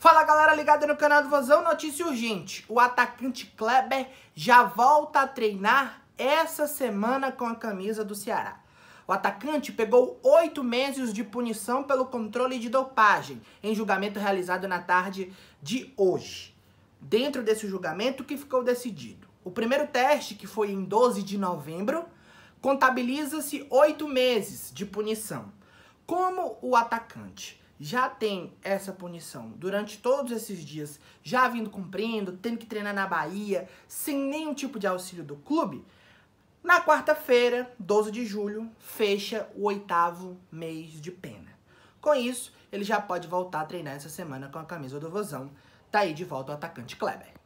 Fala galera ligada no canal do Vozão notícia urgente. O atacante Kleber já volta a treinar essa semana com a camisa do Ceará. O atacante pegou oito meses de punição pelo controle de dopagem em julgamento realizado na tarde de hoje. Dentro desse julgamento, o que ficou decidido? O primeiro teste, que foi em 12 de novembro, contabiliza-se oito meses de punição. Como o atacante já tem essa punição durante todos esses dias, já vindo cumprindo, tendo que treinar na Bahia, sem nenhum tipo de auxílio do clube, na quarta-feira, 12 de julho, fecha o oitavo mês de pena. Com isso, ele já pode voltar a treinar essa semana com a camisa do Vozão. Tá aí de volta o atacante Kleber.